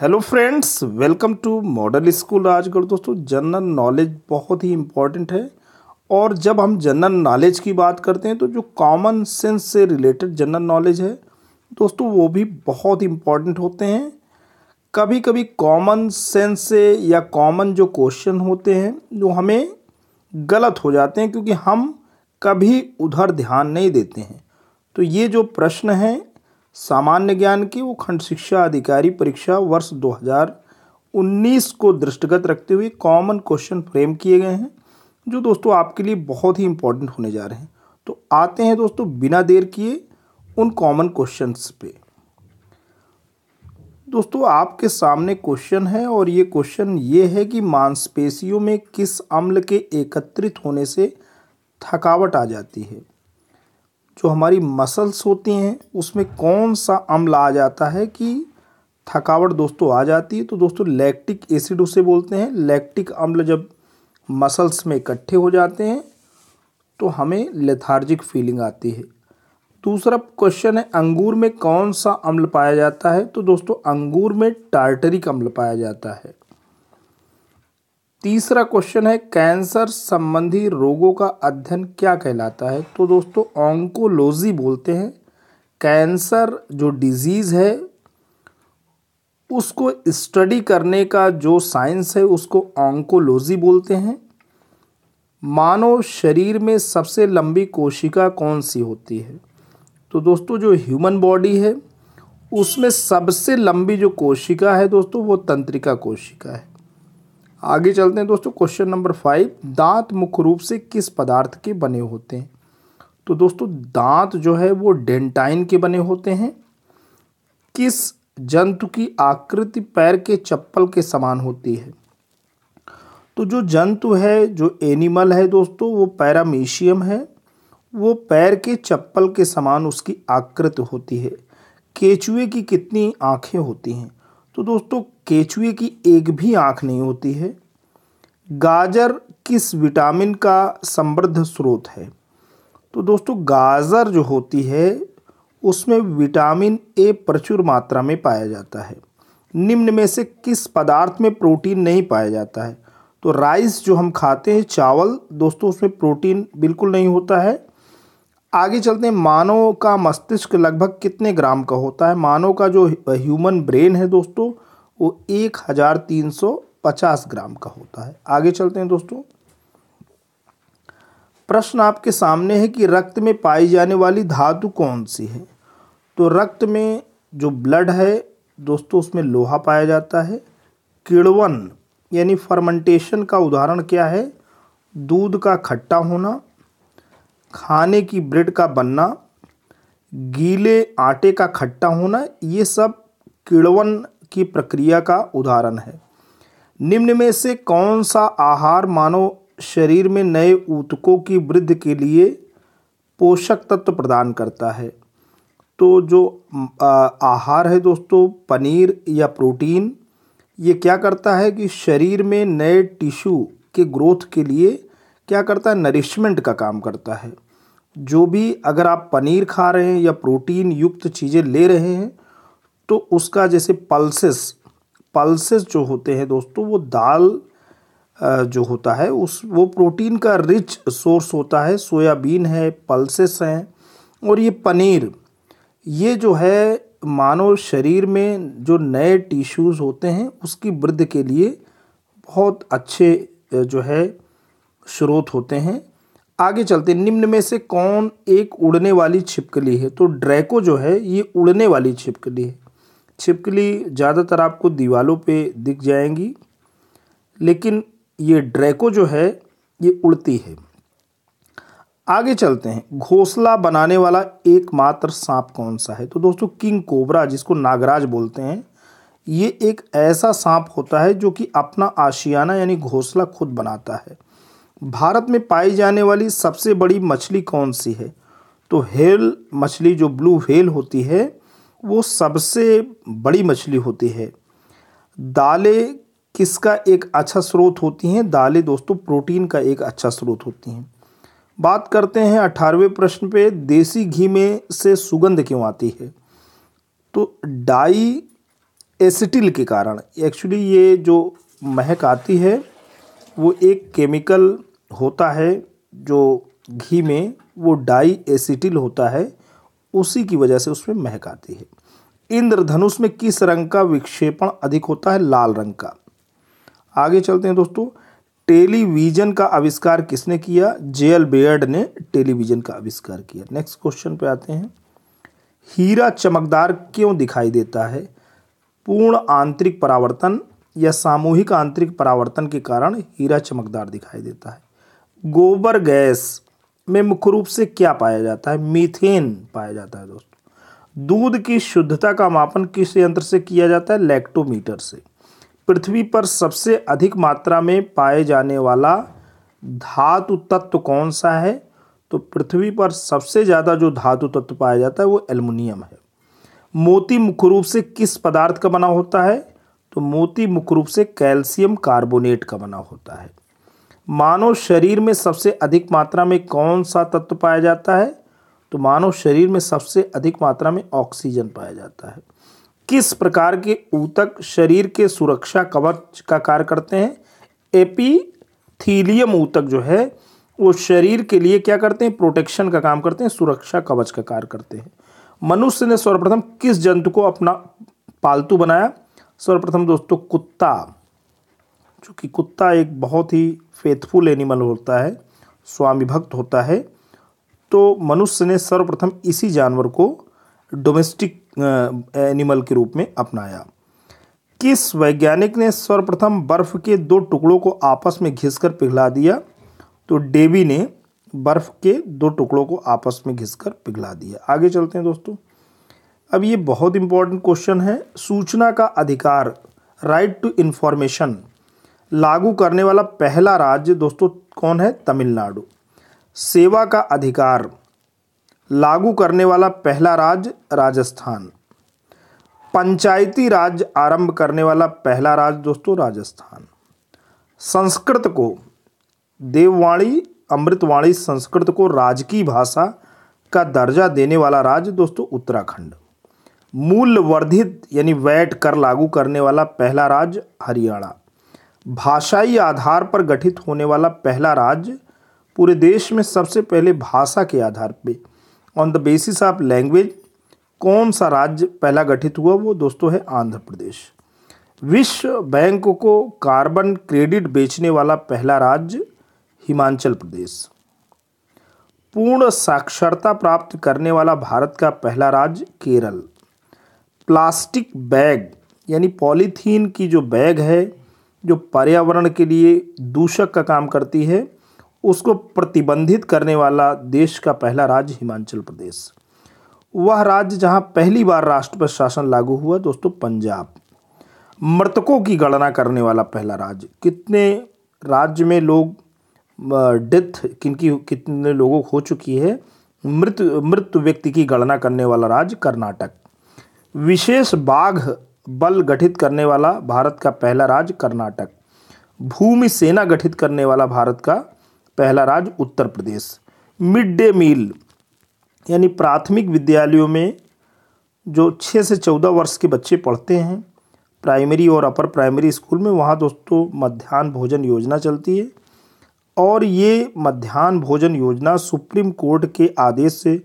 hello friends welcome to model school Rajgarh दोस्तों general knowledge बहुत ही important है और जब हम जनरल नॉलेज की बात करते हैं तो जो कॉमन सेंस से रिलेटेड जनरल नॉलेज है दोस्तों वो भी बहुत इम्पॉर्टेंट होते हैं कभी कभी कॉमन सेंस से या कॉमन जो क्वेश्चन होते हैं वो हमें गलत हो जाते हैं क्योंकि हम कभी उधर ध्यान नहीं देते हैं तो ये जो प्रश्न हैं सामान्य ज्ञान की वो खंड शिक्षा अधिकारी परीक्षा वर्ष 2019 को दृष्टिगत रखते हुए कॉमन क्वेश्चन फ्रेम किए गए हैं जो दोस्तों आपके लिए बहुत ही इंपॉर्टेंट होने जा रहे हैं तो आते हैं दोस्तों बिना देर किए उन कॉमन क्वेश्चंस पे दोस्तों आपके सामने क्वेश्चन है और ये क्वेश्चन ये है कि मांसपेशियों में किस अम्ल के एकत्रित होने से थकावट आ जाती है जो हमारी मसल्स होती हैं उसमें कौन सा अम्ल आ जाता है कि थकावट दोस्तों आ जाती है तो दोस्तों लैक्टिक एसिड उसे बोलते हैं लैक्टिक अम्ल जब मसल्स में इकट्ठे हो जाते हैं तो हमें लेथार्जिक फीलिंग आती है दूसरा क्वेश्चन है अंगूर में कौन सा अम्ल पाया जाता है तो दोस्तों अंगूर में टार्टरिक अम्ल पाया जाता है तीसरा क्वेश्चन है कैंसर संबंधी रोगों का अध्ययन क्या कहलाता है तो दोस्तों ऑन्कोलॉजी बोलते हैं कैंसर जो डिजीज़ है उसको स्टडी करने का जो साइंस है उसको ऑन्कोलॉजी बोलते हैं मानव शरीर में सबसे लंबी कोशिका कौन सी होती है तो दोस्तों जो ह्यूमन बॉडी है उसमें सबसे लंबी जो कोशिका है दोस्तों वो तंत्रिका कोशिका है आगे चलते हैं दोस्तों क्वेश्चन नंबर फाइव दांत मुख्य रूप से किस पदार्थ के बने होते हैं तो दोस्तों दांत जो है वो डेंटाइन के बने होते हैं किस जंतु की आकृति पैर के चप्पल के समान होती है तो जो जंतु है जो एनिमल है दोस्तों वो पैरामीशियम है वो पैर के चप्पल के समान उसकी आकृति होती है केचुए की कितनी आँखें होती हैं तो दोस्तों केचुए की एक भी आँख नहीं होती है गाजर किस विटामिन का समृद्ध स्रोत है तो दोस्तों गाजर जो होती है उसमें विटामिन ए प्रचुर मात्रा में पाया जाता है निम्न में से किस पदार्थ में प्रोटीन नहीं पाया जाता है तो राइस जो हम खाते हैं चावल दोस्तों उसमें प्रोटीन बिल्कुल नहीं होता है आगे चलते हैं मानव का मस्तिष्क लगभग कितने ग्राम का होता है मानव का जो ह्यूमन ब्रेन है दोस्तों वो एक हज़ार तीन सौ पचास ग्राम का होता है आगे चलते हैं दोस्तों प्रश्न आपके सामने है कि रक्त में पाई जाने वाली धातु कौन सी है तो रक्त में जो ब्लड है दोस्तों उसमें लोहा पाया जाता है किड़वन यानी फर्मेंटेशन का उदाहरण क्या है दूध का खट्टा होना खाने की ब्रेड का बनना गीले आटे का खट्टा होना ये सब किड़वन की प्रक्रिया का उदाहरण है निम्न में से कौन सा आहार मानव शरीर में नए ऊतकों की वृद्धि के लिए पोषक तत्व प्रदान करता है तो जो आहार है दोस्तों पनीर या प्रोटीन ये क्या करता है कि शरीर में नए टिश्यू के ग्रोथ के लिए क्या करता है नरिशमेंट का काम करता है जो भी अगर आप पनीर खा रहे हैं या प्रोटीन युक्त चीज़ें ले रहे हैं तो उसका जैसे पल्सेस पल्सेस जो होते हैं दोस्तों वो दाल जो होता है उस वो प्रोटीन का रिच सोर्स होता है सोयाबीन है पल्सेस हैं और ये पनीर ये जो है मानव शरीर में जो नए टिश्यूज़ होते हैं उसकी वृद्धि के लिए बहुत अच्छे जो है स्रोत होते हैं आगे चलते निम्न में से कौन एक उड़ने वाली छिपकली है तो ड्रैको जो है ये उड़ने वाली छिपकली है छिपकली ज़्यादातर आपको दीवालों पे दिख जाएंगी लेकिन ये ड्रैको जो है ये उड़ती है आगे चलते हैं घोंसला बनाने वाला एकमात्र सांप कौन सा है तो दोस्तों किंग कोबरा जिसको नागराज बोलते हैं ये एक ऐसा सांप होता है जो कि अपना आशियाना यानी घोंसला खुद बनाता है भारत में पाई जाने वाली सबसे बड़ी मछली कौन सी है तो हेल मछली जो ब्लू हेल होती है वो सबसे बड़ी मछली होती है दालें किसका एक अच्छा स्रोत होती हैं दालें दोस्तों प्रोटीन का एक अच्छा स्रोत होती हैं बात करते हैं अठारहवें प्रश्न पे देसी घी में से सुगंध क्यों आती है तो डाई एसिटिल के कारण एक्चुअली ये जो महक आती है वो एक केमिकल होता है जो घी में वो डाई एसिटिल होता है उसी की वजह से उसमें महक आती है इंद्रधनुष में किस रंग का विक्षेपण अधिक होता है लाल रंग का आगे चलते हैं दोस्तों टेलीविज़न का आविष्कार किसने किया एल बेयर्ड ने टेलीविज़न का आविष्कार किया नेक्स्ट क्वेश्चन पे आते हैं हीरा चमकदार क्यों दिखाई देता है पूर्ण आंतरिक परावर्तन या सामूहिक आंतरिक परावर्तन के कारण हीरा चमकदार दिखाई देता है गोबर गैस में मुख्य रूप से क्या पाया जाता है मीथेन पाया जाता है दोस्तों दूध की शुद्धता का मापन किस यंत्र से किया जाता है लैक्टोमीटर से पृथ्वी पर सबसे अधिक मात्रा में पाए जाने वाला धातु तत्व कौन सा है तो पृथ्वी पर सबसे ज़्यादा जो धातु तत्व पाया जाता है वो एल्युमिनियम है मोती मुख्य रूप से किस पदार्थ का बना होता है तो मोती मुख्य रूप से कैल्शियम कार्बोनेट का बना होता है मानव शरीर में सबसे अधिक मात्रा में कौन सा तत्व पाया जाता है तो मानव शरीर में सबसे अधिक मात्रा में ऑक्सीजन पाया जाता है किस प्रकार के ऊतक शरीर के सुरक्षा कवच का कार्य करते हैं एपीथीलियम ऊतक जो है वो शरीर के लिए क्या करते हैं प्रोटेक्शन का काम करते हैं सुरक्षा कवच का कार्य करते हैं मनुष्य ने सर्वप्रथम किस जंतु को अपना पालतू बनाया सर्वप्रथम दोस्तों कुत्ता चूँकि कुत्ता एक बहुत ही फेथफुल एनिमल होता है स्वामी भक्त होता है तो मनुष्य ने सर्वप्रथम इसी जानवर को डोमेस्टिक एनिमल के रूप में अपनाया किस वैज्ञानिक ने सर्वप्रथम बर्फ के दो टुकड़ों को आपस में घिसकर पिघला दिया तो डेवी ने बर्फ के दो टुकड़ों को आपस में घिसकर पिघला दिया आगे चलते हैं दोस्तों अब ये बहुत इंपॉर्टेंट क्वेश्चन है सूचना का अधिकार राइट टू इन्फॉर्मेशन लागू करने वाला पहला राज्य दोस्तों कौन है तमिलनाडु सेवा का अधिकार लागू करने वाला पहला राज्य राजस्थान पंचायती राज आरंभ करने वाला पहला राज्य दोस्तों राजस्थान संस्कृत को देववाणी अमृतवाणी संस्कृत को राजकीय भाषा का दर्जा देने वाला राज्य दोस्तों उत्तराखंड मूल वर्धित यानी वैट कर लागू करने वाला पहला राज्य हरियाणा भाषाई आधार पर गठित होने वाला पहला राज्य पूरे देश में सबसे पहले भाषा के आधार पे on the basis of language कौन सा राज्य पहला गठित हुआ वो दोस्तों है आंध्र प्रदेश विश्व बैंक को कार्बन क्रेडिट बेचने वाला पहला राज्य हिमाचल प्रदेश पूर्ण साक्षरता प्राप्त करने वाला भारत का पहला राज्य केरल प्लास्टिक बैग यानी पॉलीथीन की जो बैग है जो पर्यावरण के लिए दूषक का काम करती है उसको प्रतिबंधित करने वाला देश का पहला राज्य हिमाचल प्रदेश वह राज्य जहां पहली बार राष्ट्रपति शासन लागू हुआ दोस्तों पंजाब मृतकों की गणना करने वाला पहला राज्य कितने राज्य में लोग डेथ किनकी कितने लोगों हो चुकी है मृत मृत व्यक्ति की गणना करने वाला राज्य कर्नाटक विशेष बाघ बल गठित करने वाला भारत का पहला राज्य कर्नाटक भूमि सेना गठित करने वाला भारत का पहला राज्य उत्तर प्रदेश मिड डे मील यानी प्राथमिक विद्यालयों में जो छः से चौदह वर्ष के बच्चे पढ़ते हैं प्राइमरी और अपर प्राइमरी स्कूल में वहाँ दोस्तों मध्यान्ह भोजन योजना चलती है और ये मध्यान्ह भोजन योजना सुप्रीम कोर्ट के आदेश से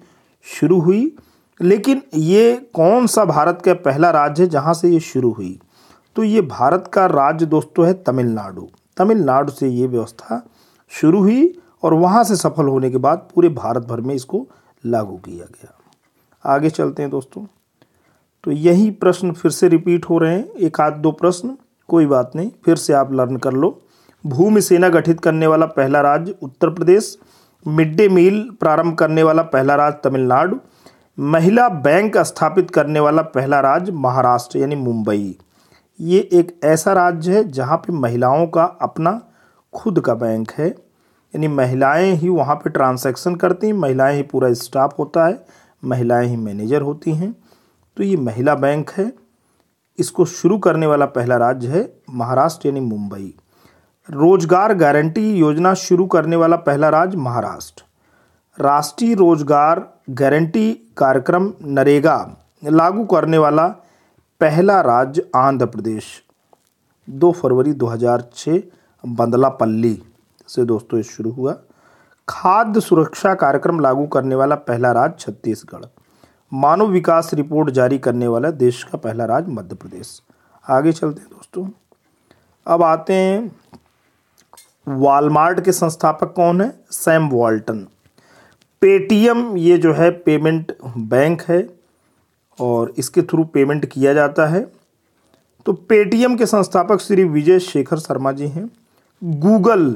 शुरू हुई लेकिन ये कौन सा भारत का पहला राज्य है जहाँ से ये शुरू हुई तो ये भारत का राज्य दोस्तों है तमिलनाडु तमिलनाडु से ये व्यवस्था शुरू हुई और वहाँ से सफल होने के बाद पूरे भारत भर में इसको लागू किया गया आगे चलते हैं दोस्तों तो यही प्रश्न फिर से रिपीट हो रहे हैं एक आध दो प्रश्न कोई बात नहीं फिर से आप लर्न कर लो भूमि सेना गठित करने वाला पहला राज्य उत्तर प्रदेश मिड डे मील प्रारंभ करने वाला पहला राज्य तमिलनाडु महिला बैंक स्थापित करने वाला पहला राज्य महाराष्ट्र यानी मुंबई ये एक ऐसा राज्य है जहाँ पे महिलाओं का अपना खुद का बैंक है यानी महिलाएं ही वहाँ पे ट्रांसैक्शन करती हैं महिलाएं ही पूरा स्टाफ होता है महिलाएं ही मैनेजर होती हैं तो ये महिला बैंक है इसको शुरू करने वाला पहला राज्य है महाराष्ट्र यानी मुंबई रोजगार गारंटी योजना शुरू करने वाला पहला राज्य महाराष्ट्र राष्ट्रीय रोजगार गारंटी कार्यक्रम नरेगा लागू करने वाला पहला राज्य आंध्र प्रदेश दो फरवरी 2006 बंदलापल्ली से दोस्तों शुरू हुआ खाद्य सुरक्षा कार्यक्रम लागू करने वाला पहला राज्य छत्तीसगढ़ मानव विकास रिपोर्ट जारी करने वाला देश का पहला राज्य मध्य प्रदेश आगे चलते हैं दोस्तों अब आते हैं वालमार्ट के संस्थापक कौन है सैम वॉल्टन पेटीएम ये जो है पेमेंट बैंक है और इसके थ्रू पेमेंट किया जाता है तो पेटीएम के संस्थापक श्री विजय शेखर शर्मा जी हैं गूगल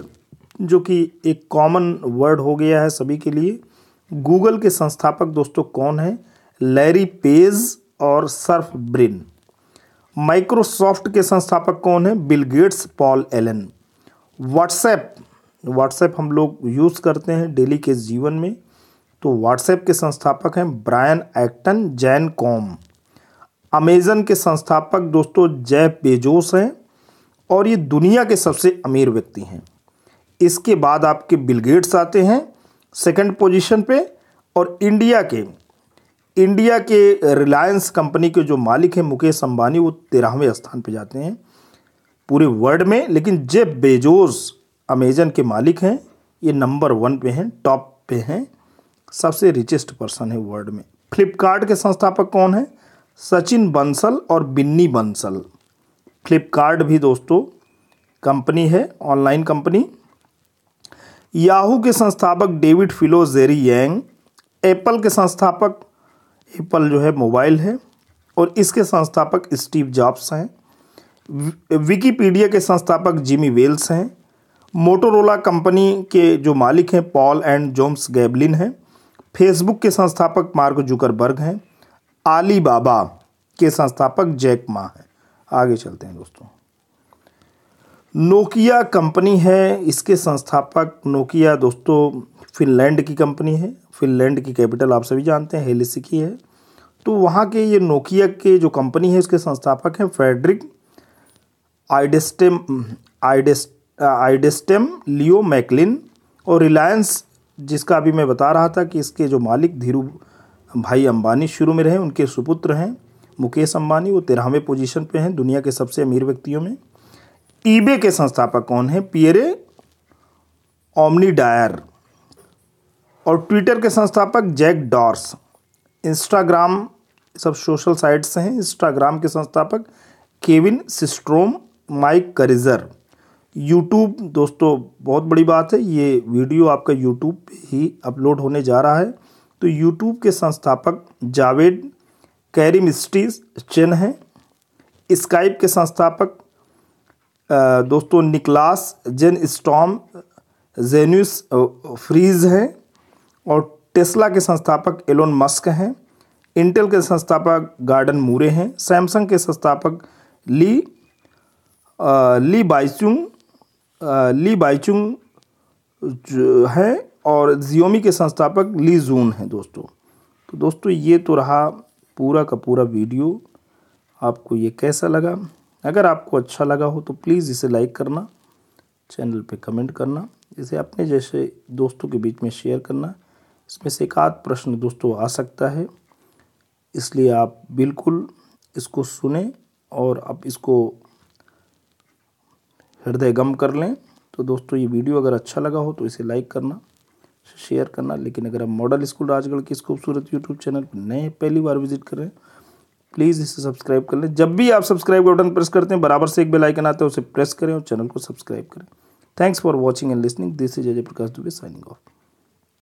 जो कि एक कॉमन वर्ड हो गया है सभी के लिए गूगल के संस्थापक दोस्तों कौन हैं लैरी पेज और सर्फ ब्रिन माइक्रोसॉफ्ट के संस्थापक कौन हैं Bill Gates Paul Allen WhatsApp WhatsApp हम लोग यूज़ करते हैं डेली के जीवन में तो व्हाट्सएप के संस्थापक हैं Brian Acton Jan Koum Amazon के संस्थापक दोस्तों जय बेजोस हैं और ये दुनिया के सबसे अमीर व्यक्ति हैं इसके बाद आपके बिलगेट्स आते हैं सेकंड पोजीशन पे और इंडिया के इंडिया के रिलायंस कंपनी के जो मालिक हैं मुकेश अंबानी वो तेरहवें स्थान पे जाते हैं पूरे वर्ल्ड में लेकिन जेफ बेजोस अमेजन के मालिक हैं ये नंबर वन पे हैं टॉप पे हैं सबसे रिचेस्ट पर्सन है वर्ल्ड में फ्लिपकार्ट के संस्थापक कौन है सचिन बंसल और बिन्नी बंसल फ्लिपकार्ट भी दोस्तों कंपनी है ऑनलाइन कंपनी याहू के संस्थापक David Filo Jerry Yang Apple के संस्थापक एप्पल जो है मोबाइल है और इसके संस्थापक स्टीव जॉब्स हैं विकीपीडिया के संस्थापक जिमी वेल्स हैं मोटोरोला कंपनी के जो मालिक हैं पॉल एंड जोम्स गैबलिन हैं फेसबुक के संस्थापक मार्क जुकरबर्ग हैं आली बाबा के संस्थापक जैक मा हैं आगे चलते हैं दोस्तों नोकिया कंपनी है इसके संस्थापक नोकिया दोस्तों फिनलैंड की कंपनी है फिनलैंड की कैपिटल आप सभी जानते हैं की है तो वहाँ के ये नोकिया के जो कंपनी है उसके संस्थापक हैं फ्रेडरिक आइडेस्टेम आइडेस्ट आइडेस्टेम लियो मैकलिन और रिलायंस जिसका अभी मैं बता रहा था कि इसके जो मालिक धीरू भाई अंबानी शुरू में रहे उनके सुपुत्र हैं मुकेश अंबानी वो तेरहवें पोजीशन पे हैं दुनिया के सबसे अमीर व्यक्तियों में ईबे के संस्थापक कौन हैं पियरे ओमनी डायर और ट्विटर के संस्थापक जैक डॉर्स इंस्टाग्राम सब सोशल साइट्स हैं इंस्टाग्राम के संस्थापक Kevin Systrom Mike Krieger YouTube दोस्तों बहुत बड़ी बात है ये वीडियो आपका यूट्यूब ही अपलोड होने जा रहा है तो यूट्यूब के संस्थापक जावेद कैरी मिस्ट्रीज चेन हैं स्काइप के संस्थापक दोस्तों निकलास जेन स्टॉम जेन्यूस फ्रीज हैं और टेस्ला के संस्थापक एलोन मस्क हैं इंटेल के संस्थापक गार्डन मूरे हैं सैमसंग के संस्थापक ली आ, ली बाइचुंग ली बाइचुंग जो हैं और जियोमी के संस्थापक ली जून हैं दोस्तों तो दोस्तों ये तो रहा पूरा का पूरा वीडियो आपको ये कैसा लगा अगर आपको अच्छा लगा हो तो प्लीज़ इसे लाइक करना चैनल पे कमेंट करना इसे अपने जैसे दोस्तों के बीच में शेयर करना इसमें से एक आध प्रश्न दोस्तों आ सकता है इसलिए आप बिल्कुल इसको सुने और आप इसको हृदय गम कर लें तो दोस्तों ये वीडियो अगर अच्छा लगा हो तो इसे लाइक करना शेयर करना लेकिन अगर आप मॉडल स्कूल राजगढ़ के इस खूबसूरत यूट्यूब चैनल पर नए पहली बार विजिट करें प्लीज़ इसे सब्सक्राइब कर लें जब भी आप सब्सक्राइब का बटन प्रेस करते हैं बराबर से एक बेल आइकन आता है उसे प्रेस करें और चैनल को सब्सक्राइब करें thanks for watching and listening this is Ajay Prakash Dubey signing of